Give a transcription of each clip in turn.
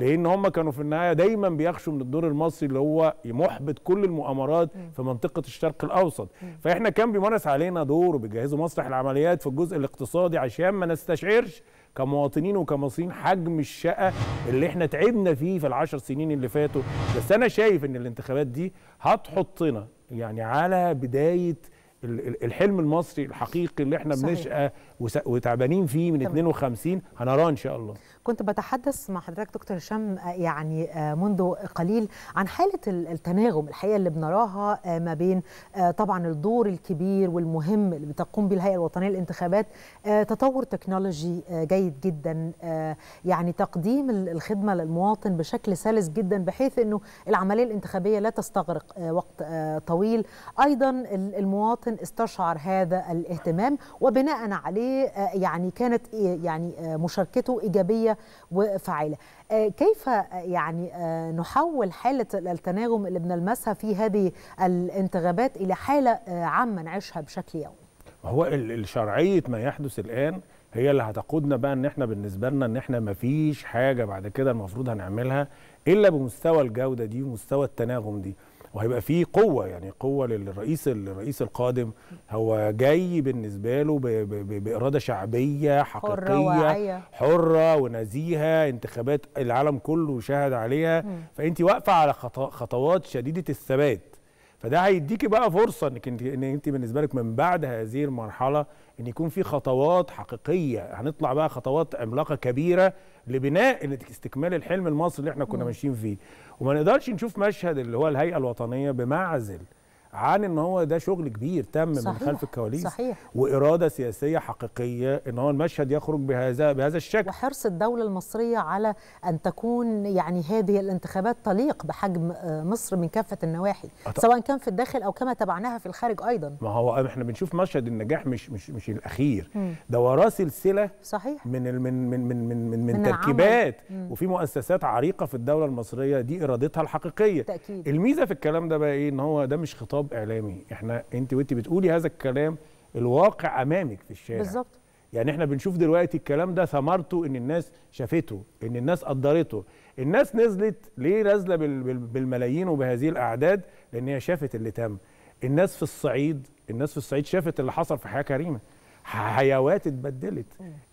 لان هم كانوا في النهايه دايما بيخشوا من الدور المصري اللي هو محبط كل المؤامرات في منطقه الشرق الاوسط فاحنا كان بيمارس علينا دور وبيجهزوا مسرح العمليات في الجزء الاقتصادي عشان ما نستشعرش كمواطنين وكمصريين حجم الشقه اللي احنا تعبنا فيه في العشر سنين اللي فاتوا بس انا شايف ان الانتخابات دي هتحطنا يعني على بدايه الحلم المصري الحقيقي اللي احنا بنشقى وتعبانين فيه من 52 هنراه ان شاء الله كنت بتحدث مع حضرتك دكتور هشام آه، يعني آه، منذ قليل عن حاله التناغم الحقيقه اللي بنراها آه، ما بين طبعا الدور الكبير والمهم اللي بتقوم به الهيئه الوطنيه للانتخابات تطور تكنولوجي جيد جدا يعني تقديم الخدمه للمواطن بشكل سلس جدا بحيث انه العمليه الانتخابيه لا تستغرق وقت طويل ايضا المواطن استشعر هذا الاهتمام وبناء عليه آه، يعني كانت يعني آه، مشاركته ايجابيه وفعاله آه، كيف يعني نحول حاله التناغم اللي بنلمسها في هذه الانتخابات الى حاله عامه نعيشها بشكل يومي هو شرعيه ما يحدث الان هي اللي هتقودنا بقى ان احنا بالنسبه لنا ان احنا ما فيش حاجه بعد كده المفروض هنعملها الا بمستوى الجوده دي ومستوى التناغم دي وهيبقى في قوه يعني قوه للرئيس الرئيس القادم هو جاي بالنسبه له ب ب باراده شعبيه حقيقيه حره, حرة ونزيهه انتخابات العالم كله شاهد عليها فانت واقفه على خطوات شديده الثبات فده هيديكي بقى فرصه انك ان انت بالنسبه لك من بعد هذه المرحله ان يكون في خطوات حقيقيه هنطلع بقى خطوات عملاقه كبيره لبناء استكمال الحلم المصري اللي احنا كنا ماشيين فيه وما نقدرش نشوف مشهد اللي هو الهيئه الوطنيه بمعزل عن ان هو ده شغل كبير تم صحيح من خلف الكواليس صحيح واراده سياسيه حقيقيه ان هو المشهد يخرج بهذا بهذا الشكل وحرص الدوله المصريه على ان تكون يعني هذه الانتخابات تليق بحجم آه، مصر من كافه النواحي أط... سواء كان في الداخل او كما تبعناها في الخارج ايضا ما هو احنا بنشوف مشهد النجاح مش مش مش الاخير ده وراه سلسله صحيح من ال... من من من من من, من تركيبات وفي مؤسسات عريقه في الدوله المصريه دي ارادتها الحقيقيه بالتاكيد الميزه في الكلام ده بقى ايه ان هو ده مش خطاب خطاب اعلامي احنا انت وانت بتقولي هذا الكلام الواقع امامك في الشارع بالظبط يعني احنا بنشوف دلوقتي الكلام ده ثمرته ان الناس شافته ان الناس قدرته الناس نزلت ليه نازله بالملايين وبهذه الاعداد لان هي شافت اللي تم الناس في الصعيد الناس في الصعيد شافت اللي حصل في حياه كريمه حيوات اتبدلت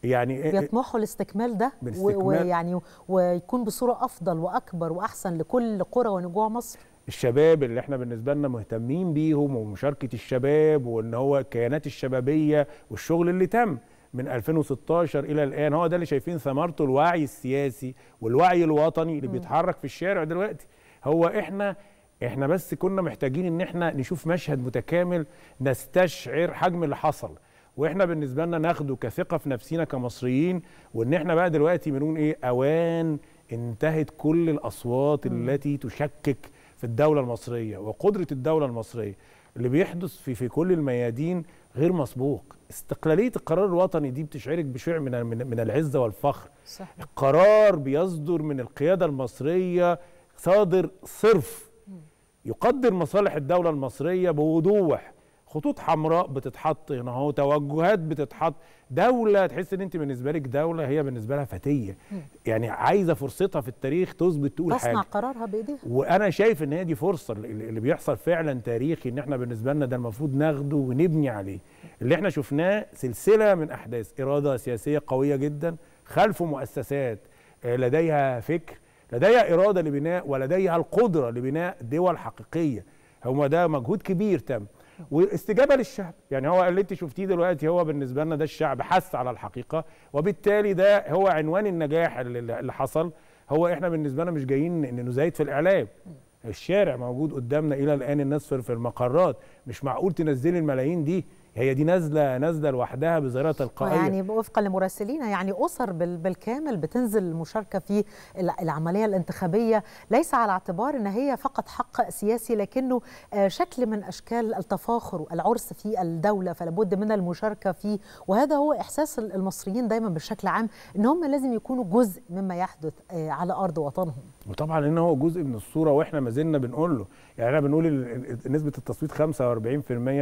يعني إيه، إيه؟ بيطمحوا لاستكمال ده ويعني ويكون بصوره افضل واكبر واحسن لكل قرى ونجوع مصر الشباب اللي احنا بالنسبه لنا مهتمين بيهم ومشاركه الشباب وان هو الكيانات الشبابيه والشغل اللي تم من 2016 الى الان هو ده اللي شايفين ثمرته الوعي السياسي والوعي الوطني اللي بيتحرك في الشارع دلوقتي هو احنا احنا بس كنا محتاجين ان احنا نشوف مشهد متكامل نستشعر حجم اللي حصل واحنا بالنسبه لنا ناخده كثقه في نفسينا كمصريين وان احنا بقى دلوقتي بنقول ايه اوان انتهت كل الاصوات التي تشكك في الدوله المصريه وقدره الدوله المصريه اللي بيحدث في في كل الميادين غير مسبوق استقلاليه القرار الوطني دي بتشعرك بشيء من من العزه والفخر صح. القرار بيصدر من القياده المصريه صادر صرف يقدر مصالح الدوله المصريه بوضوح خطوط حمراء بتتحط هنا اهو توجهات بتتحط دوله تحس ان انت بالنسبه لك دوله هي بالنسبه لها فتيه يعني عايزه فرصتها في التاريخ تثبت تقول تصنع حاجه تصنع قرارها بايديها وانا شايف ان هي دي فرصه اللي بيحصل فعلا تاريخي ان احنا بالنسبه لنا ده المفروض ناخده ونبني عليه اللي احنا شفناه سلسله من احداث اراده سياسيه قويه جدا خلفه مؤسسات آه، لديها فكر لديها اراده لبناء ولديها القدره لبناء دول حقيقيه هو ده مجهود كبير تم واستجابه للشعب يعني هو اللي انت شفتيه دلوقتي هو بالنسبه لنا ده الشعب حث على الحقيقه وبالتالي ده هو عنوان النجاح اللي حصل هو احنا بالنسبه لنا مش جايين نزايد في الاعلام الشارع موجود قدامنا الى الان الناس في المقرات مش معقول تنزلي الملايين دي هي دي نازله نازله لوحدها بظاهره تلقائيه يعني وفقا لمراسلينا يعني اسر بالكامل بتنزل المشاركه في العمليه الانتخابيه ليس على اعتبار ان هي فقط حق سياسي لكنه آه، شكل من اشكال التفاخر والعرس في الدوله فلابد من المشاركه فيه وهذا هو احساس المصريين دايما بشكل عام ان هم لازم يكونوا جزء مما يحدث آه، على ارض وطنهم وطبعا ان هو جزء من الصوره واحنا ما زلنا بنقول له يعني احنا بنقول نسبه التصويت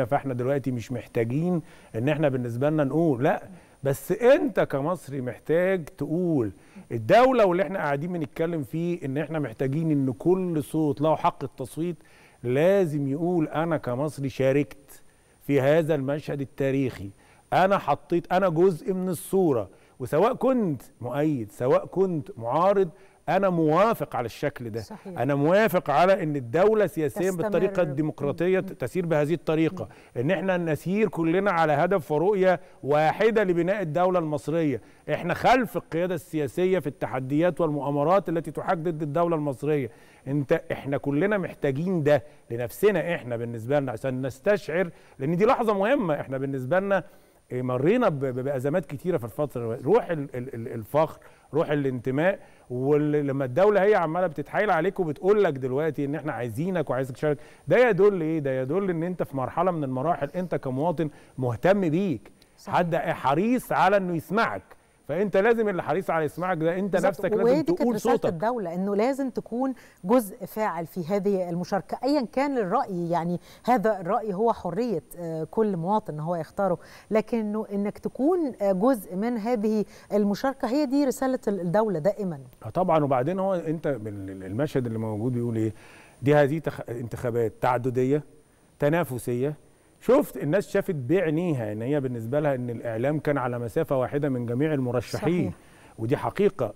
45% فاحنا دلوقتي مش محتاجين محتاجين ان احنا بالنسبه لنا نقول لا بس انت كمصري محتاج تقول الدوله واللي احنا قاعدين بنتكلم فيه ان احنا محتاجين ان كل صوت له حق التصويت لازم يقول انا كمصري شاركت في هذا المشهد التاريخي انا حطيت انا جزء من الصوره وسواء كنت مؤيد سواء كنت معارض انا موافق على الشكل ده صحيح. انا موافق على ان الدوله سياسيا بالطريقه الديمقراطيه تسير بهذه الطريقه ان احنا نسير كلنا على هدف ورؤيه واحده لبناء الدوله المصريه احنا خلف القياده السياسيه في التحديات والمؤامرات التي تحدد الدوله المصريه انت احنا كلنا محتاجين ده لنفسنا احنا بالنسبه لنا عشان نستشعر لان دي لحظه مهمه احنا بالنسبه لنا إيه، مرينا بازمات كتيره في الفتره روح الفخر روح الانتماء ولما الدوله هي عماله بتتحايل عليك وبتقول لك دلوقتي ان احنا عايزينك وعايزك تشارك ده يدل ايه ده يدل ان انت في مرحله من المراحل انت كمواطن مهتم بيك حد حريص على انه يسمعك فانت لازم اللي حريص على يسمعك ده انت نفسك لازم تقول صوتك الدوله انه لازم تكون جزء فاعل في هذه المشاركه ايا كان الراي يعني هذا الراي هو حريه آه، كل مواطن ان هو يختاره لكنه انك تكون آه، جزء من هذه المشاركه هي دي رساله الدوله دائما آه، طبعا وبعدين هو انت المشهد اللي موجود بيقول ايه دي هذه انتخابات تعدديه تنافسيه شفت الناس شافت بعينيها ان هي بالنسبه لها ان الاعلام كان على مسافه واحده من جميع المرشحين صحيح. ودي حقيقه